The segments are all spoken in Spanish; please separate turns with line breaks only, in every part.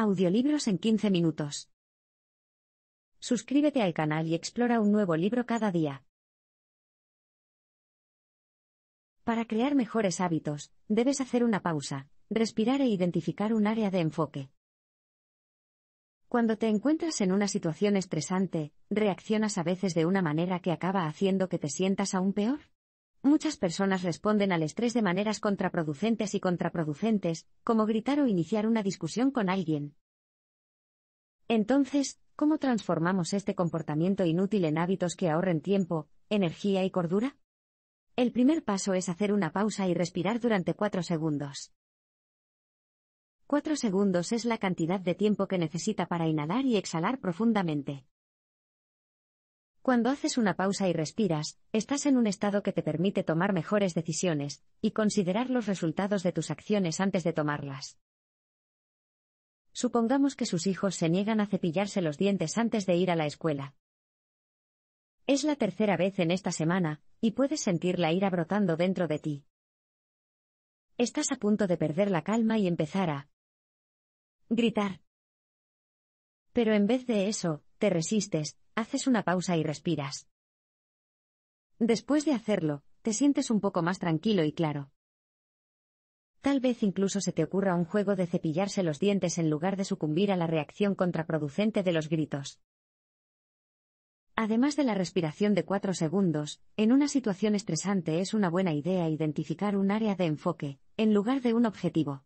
Audiolibros en 15 minutos. Suscríbete al canal y explora un nuevo libro cada día. Para crear mejores hábitos, debes hacer una pausa, respirar e identificar un área de enfoque. Cuando te encuentras en una situación estresante, ¿reaccionas a veces de una manera que acaba haciendo que te sientas aún peor? Muchas personas responden al estrés de maneras contraproducentes y contraproducentes, como gritar o iniciar una discusión con alguien. Entonces, ¿cómo transformamos este comportamiento inútil en hábitos que ahorren tiempo, energía y cordura? El primer paso es hacer una pausa y respirar durante cuatro segundos. Cuatro segundos es la cantidad de tiempo que necesita para inhalar y exhalar profundamente. Cuando haces una pausa y respiras, estás en un estado que te permite tomar mejores decisiones, y considerar los resultados de tus acciones antes de tomarlas. Supongamos que sus hijos se niegan a cepillarse los dientes antes de ir a la escuela. Es la tercera vez en esta semana, y puedes sentir la ira brotando dentro de ti. Estás a punto de perder la calma y empezar a gritar. Pero en vez de eso, te resistes, haces una pausa y respiras. Después de hacerlo, te sientes un poco más tranquilo y claro. Tal vez incluso se te ocurra un juego de cepillarse los dientes en lugar de sucumbir a la reacción contraproducente de los gritos. Además de la respiración de 4 segundos, en una situación estresante es una buena idea identificar un área de enfoque, en lugar de un objetivo.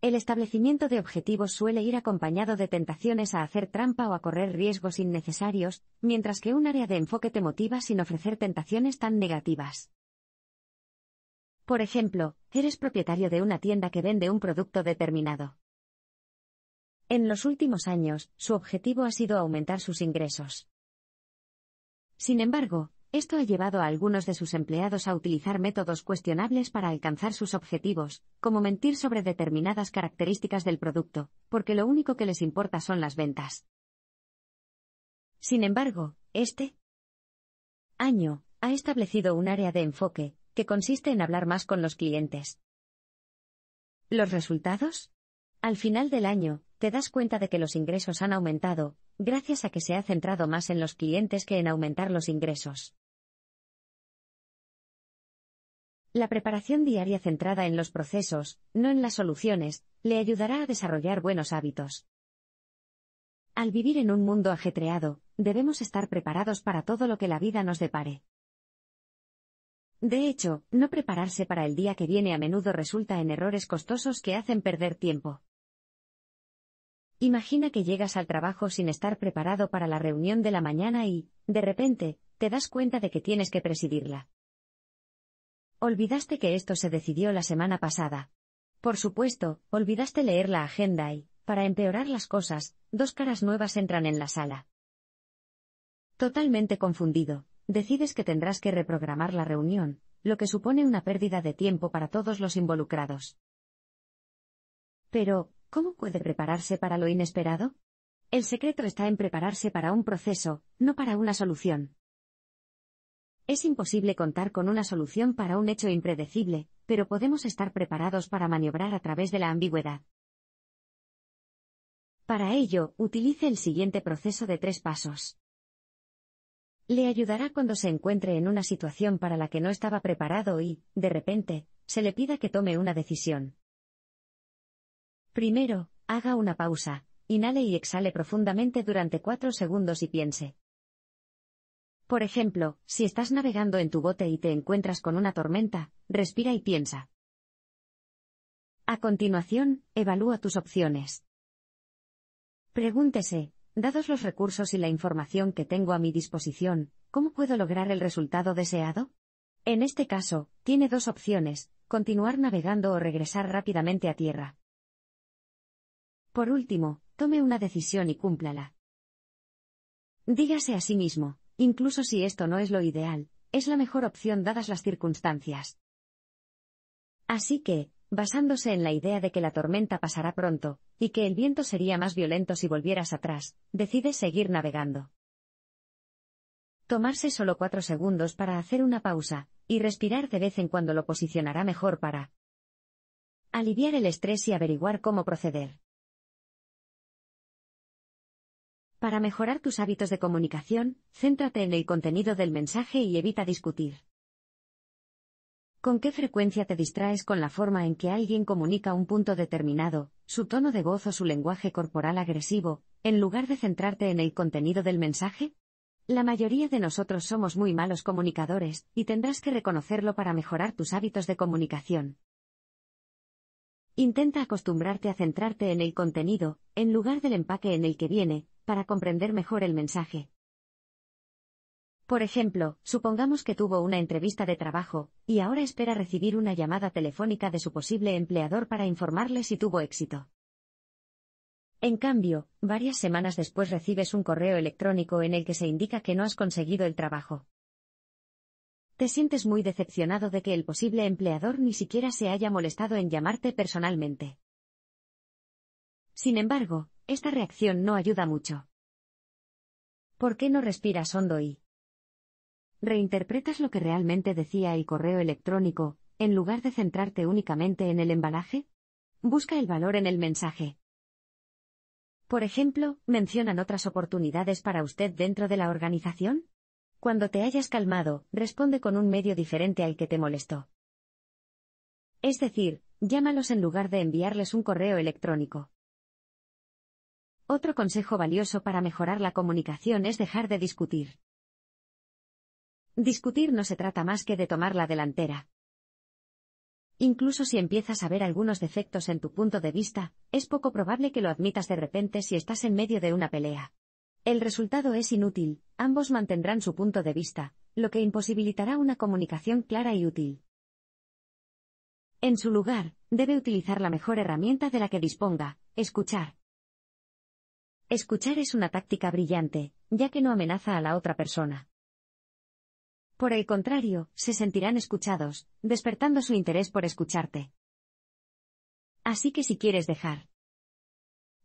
El establecimiento de objetivos suele ir acompañado de tentaciones a hacer trampa o a correr riesgos innecesarios, mientras que un área de enfoque te motiva sin ofrecer tentaciones tan negativas. Por ejemplo, eres propietario de una tienda que vende un producto determinado. En los últimos años, su objetivo ha sido aumentar sus ingresos. Sin embargo, esto ha llevado a algunos de sus empleados a utilizar métodos cuestionables para alcanzar sus objetivos, como mentir sobre determinadas características del producto, porque lo único que les importa son las ventas. Sin embargo, este año ha establecido un área de enfoque, que consiste en hablar más con los clientes. ¿Los resultados? Al final del año, te das cuenta de que los ingresos han aumentado, gracias a que se ha centrado más en los clientes que en aumentar los ingresos. La preparación diaria centrada en los procesos, no en las soluciones, le ayudará a desarrollar buenos hábitos. Al vivir en un mundo ajetreado, debemos estar preparados para todo lo que la vida nos depare. De hecho, no prepararse para el día que viene a menudo resulta en errores costosos que hacen perder tiempo. Imagina que llegas al trabajo sin estar preparado para la reunión de la mañana y, de repente, te das cuenta de que tienes que presidirla. Olvidaste que esto se decidió la semana pasada. Por supuesto, olvidaste leer la agenda y, para empeorar las cosas, dos caras nuevas entran en la sala. Totalmente confundido, decides que tendrás que reprogramar la reunión, lo que supone una pérdida de tiempo para todos los involucrados. Pero, ¿cómo puede prepararse para lo inesperado? El secreto está en prepararse para un proceso, no para una solución. Es imposible contar con una solución para un hecho impredecible, pero podemos estar preparados para maniobrar a través de la ambigüedad. Para ello, utilice el siguiente proceso de tres pasos. Le ayudará cuando se encuentre en una situación para la que no estaba preparado y, de repente, se le pida que tome una decisión. Primero, haga una pausa, inhale y exhale profundamente durante cuatro segundos y piense. Por ejemplo, si estás navegando en tu bote y te encuentras con una tormenta, respira y piensa. A continuación, evalúa tus opciones. Pregúntese, dados los recursos y la información que tengo a mi disposición, ¿cómo puedo lograr el resultado deseado? En este caso, tiene dos opciones, continuar navegando o regresar rápidamente a tierra. Por último, tome una decisión y cúmplala. Dígase a sí mismo, Incluso si esto no es lo ideal, es la mejor opción dadas las circunstancias. Así que, basándose en la idea de que la tormenta pasará pronto, y que el viento sería más violento si volvieras atrás, decides seguir navegando. Tomarse solo cuatro segundos para hacer una pausa, y respirar de vez en cuando lo posicionará mejor para aliviar el estrés y averiguar cómo proceder. Para mejorar tus hábitos de comunicación, céntrate en el contenido del mensaje y evita discutir. ¿Con qué frecuencia te distraes con la forma en que alguien comunica un punto determinado, su tono de voz o su lenguaje corporal agresivo, en lugar de centrarte en el contenido del mensaje? La mayoría de nosotros somos muy malos comunicadores, y tendrás que reconocerlo para mejorar tus hábitos de comunicación. Intenta acostumbrarte a centrarte en el contenido, en lugar del empaque en el que viene, para comprender mejor el mensaje. Por ejemplo, supongamos que tuvo una entrevista de trabajo, y ahora espera recibir una llamada telefónica de su posible empleador para informarle si tuvo éxito. En cambio, varias semanas después recibes un correo electrónico en el que se indica que no has conseguido el trabajo. Te sientes muy decepcionado de que el posible empleador ni siquiera se haya molestado en llamarte personalmente. Sin embargo, esta reacción no ayuda mucho. ¿Por qué no respiras hondo y reinterpretas lo que realmente decía el correo electrónico, en lugar de centrarte únicamente en el embalaje? Busca el valor en el mensaje. Por ejemplo, ¿mencionan otras oportunidades para usted dentro de la organización? Cuando te hayas calmado, responde con un medio diferente al que te molestó. Es decir, llámalos en lugar de enviarles un correo electrónico. Otro consejo valioso para mejorar la comunicación es dejar de discutir. Discutir no se trata más que de tomar la delantera. Incluso si empiezas a ver algunos defectos en tu punto de vista, es poco probable que lo admitas de repente si estás en medio de una pelea. El resultado es inútil, ambos mantendrán su punto de vista, lo que imposibilitará una comunicación clara y útil. En su lugar, debe utilizar la mejor herramienta de la que disponga, escuchar, Escuchar es una táctica brillante, ya que no amenaza a la otra persona. Por el contrario, se sentirán escuchados, despertando su interés por escucharte. Así que si quieres dejar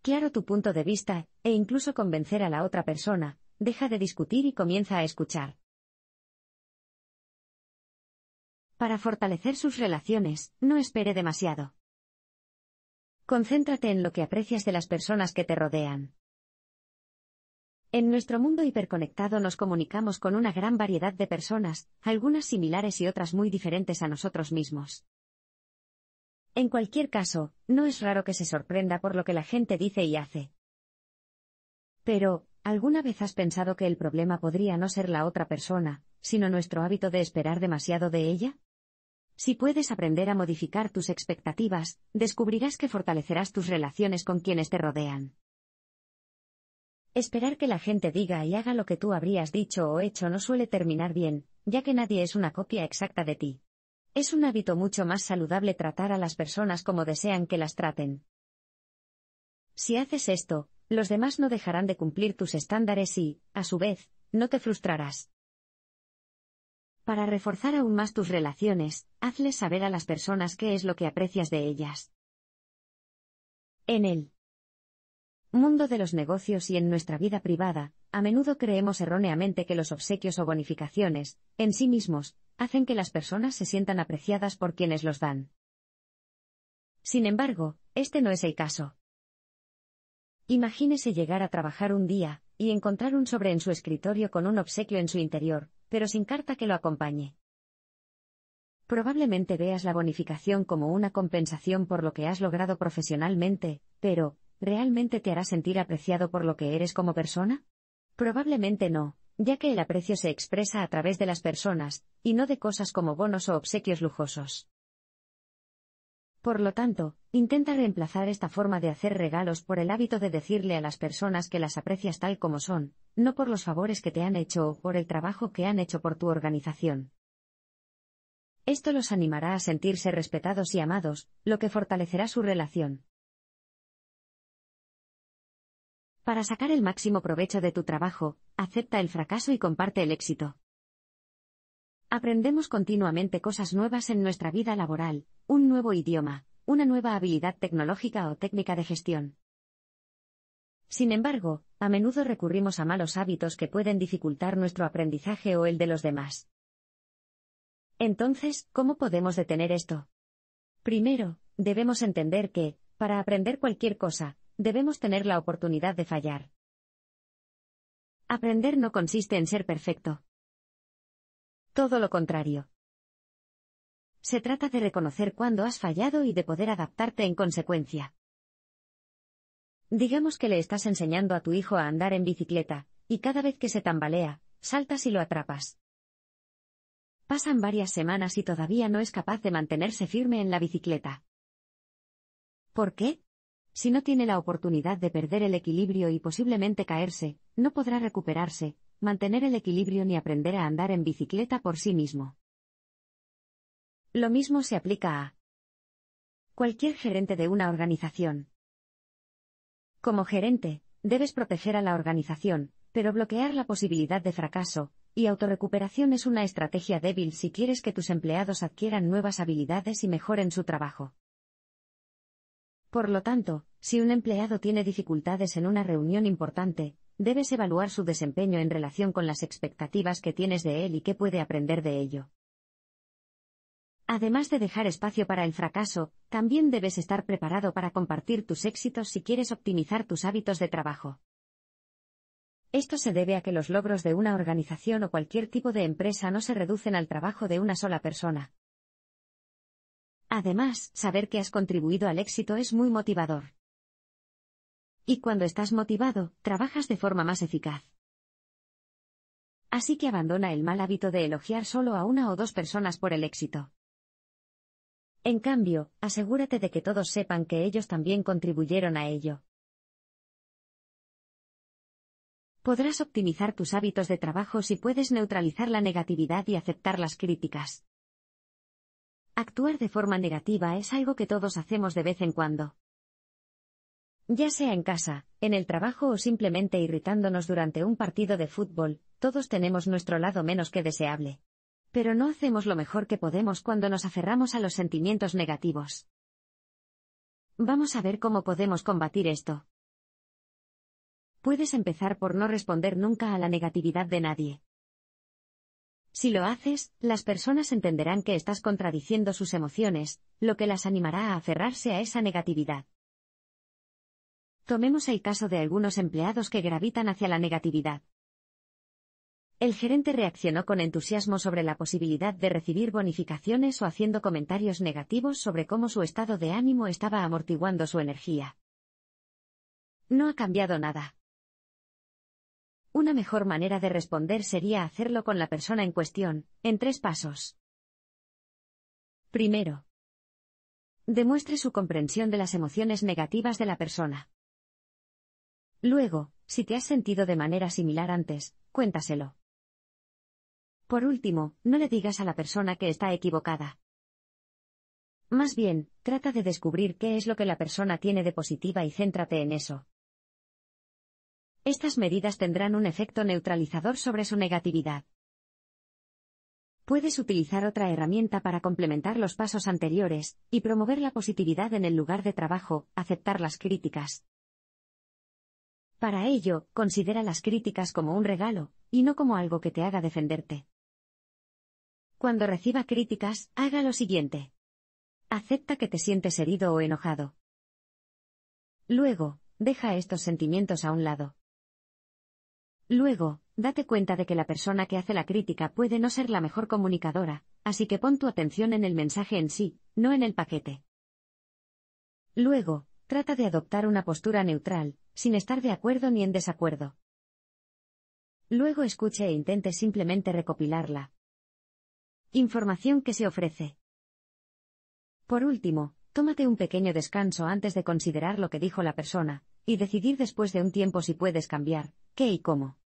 claro tu punto de vista, e incluso convencer a la otra persona, deja de discutir y comienza a escuchar. Para fortalecer sus relaciones, no espere demasiado. Concéntrate en lo que aprecias de las personas que te rodean. En nuestro mundo hiperconectado nos comunicamos con una gran variedad de personas, algunas similares y otras muy diferentes a nosotros mismos. En cualquier caso, no es raro que se sorprenda por lo que la gente dice y hace. Pero, ¿alguna vez has pensado que el problema podría no ser la otra persona, sino nuestro hábito de esperar demasiado de ella? Si puedes aprender a modificar tus expectativas, descubrirás que fortalecerás tus relaciones con quienes te rodean. Esperar que la gente diga y haga lo que tú habrías dicho o hecho no suele terminar bien, ya que nadie es una copia exacta de ti. Es un hábito mucho más saludable tratar a las personas como desean que las traten. Si haces esto, los demás no dejarán de cumplir tus estándares y, a su vez, no te frustrarás. Para reforzar aún más tus relaciones, hazles saber a las personas qué es lo que aprecias de ellas. En el mundo de los negocios y en nuestra vida privada, a menudo creemos erróneamente que los obsequios o bonificaciones, en sí mismos, hacen que las personas se sientan apreciadas por quienes los dan. Sin embargo, este no es el caso. Imagínese llegar a trabajar un día, y encontrar un sobre en su escritorio con un obsequio en su interior, pero sin carta que lo acompañe. Probablemente veas la bonificación como una compensación por lo que has logrado profesionalmente, pero, ¿realmente te hará sentir apreciado por lo que eres como persona? Probablemente no, ya que el aprecio se expresa a través de las personas, y no de cosas como bonos o obsequios lujosos. Por lo tanto, intenta reemplazar esta forma de hacer regalos por el hábito de decirle a las personas que las aprecias tal como son, no por los favores que te han hecho o por el trabajo que han hecho por tu organización. Esto los animará a sentirse respetados y amados, lo que fortalecerá su relación. Para sacar el máximo provecho de tu trabajo, acepta el fracaso y comparte el éxito. Aprendemos continuamente cosas nuevas en nuestra vida laboral, un nuevo idioma, una nueva habilidad tecnológica o técnica de gestión. Sin embargo, a menudo recurrimos a malos hábitos que pueden dificultar nuestro aprendizaje o el de los demás. Entonces, ¿cómo podemos detener esto? Primero, debemos entender que, para aprender cualquier cosa, debemos tener la oportunidad de fallar. Aprender no consiste en ser perfecto. Todo lo contrario. Se trata de reconocer cuándo has fallado y de poder adaptarte en consecuencia. Digamos que le estás enseñando a tu hijo a andar en bicicleta, y cada vez que se tambalea, saltas y lo atrapas. Pasan varias semanas y todavía no es capaz de mantenerse firme en la bicicleta. ¿Por qué? Si no tiene la oportunidad de perder el equilibrio y posiblemente caerse, no podrá recuperarse, mantener el equilibrio ni aprender a andar en bicicleta por sí mismo. Lo mismo se aplica a cualquier gerente de una organización. Como gerente, debes proteger a la organización, pero bloquear la posibilidad de fracaso, y autorrecuperación es una estrategia débil si quieres que tus empleados adquieran nuevas habilidades y mejoren su trabajo. Por lo tanto, si un empleado tiene dificultades en una reunión importante, debes evaluar su desempeño en relación con las expectativas que tienes de él y qué puede aprender de ello. Además de dejar espacio para el fracaso, también debes estar preparado para compartir tus éxitos si quieres optimizar tus hábitos de trabajo. Esto se debe a que los logros de una organización o cualquier tipo de empresa no se reducen al trabajo de una sola persona. Además, saber que has contribuido al éxito es muy motivador. Y cuando estás motivado, trabajas de forma más eficaz. Así que abandona el mal hábito de elogiar solo a una o dos personas por el éxito. En cambio, asegúrate de que todos sepan que ellos también contribuyeron a ello. Podrás optimizar tus hábitos de trabajo si puedes neutralizar la negatividad y aceptar las críticas. Actuar de forma negativa es algo que todos hacemos de vez en cuando. Ya sea en casa, en el trabajo o simplemente irritándonos durante un partido de fútbol, todos tenemos nuestro lado menos que deseable. Pero no hacemos lo mejor que podemos cuando nos aferramos a los sentimientos negativos. Vamos a ver cómo podemos combatir esto. Puedes empezar por no responder nunca a la negatividad de nadie. Si lo haces, las personas entenderán que estás contradiciendo sus emociones, lo que las animará a aferrarse a esa negatividad. Tomemos el caso de algunos empleados que gravitan hacia la negatividad. El gerente reaccionó con entusiasmo sobre la posibilidad de recibir bonificaciones o haciendo comentarios negativos sobre cómo su estado de ánimo estaba amortiguando su energía. No ha cambiado nada. Una mejor manera de responder sería hacerlo con la persona en cuestión, en tres pasos. Primero. Demuestre su comprensión de las emociones negativas de la persona. Luego, si te has sentido de manera similar antes, cuéntaselo. Por último, no le digas a la persona que está equivocada. Más bien, trata de descubrir qué es lo que la persona tiene de positiva y céntrate en eso. Estas medidas tendrán un efecto neutralizador sobre su negatividad. Puedes utilizar otra herramienta para complementar los pasos anteriores, y promover la positividad en el lugar de trabajo, aceptar las críticas. Para ello, considera las críticas como un regalo, y no como algo que te haga defenderte. Cuando reciba críticas, haga lo siguiente. Acepta que te sientes herido o enojado. Luego, deja estos sentimientos a un lado. Luego, date cuenta de que la persona que hace la crítica puede no ser la mejor comunicadora, así que pon tu atención en el mensaje en sí, no en el paquete. Luego, trata de adoptar una postura neutral, sin estar de acuerdo ni en desacuerdo. Luego escuche e intente simplemente recopilarla. Información que se ofrece. Por último, tómate un pequeño descanso antes de considerar lo que dijo la persona, y decidir después de un tiempo si puedes cambiar, qué y cómo.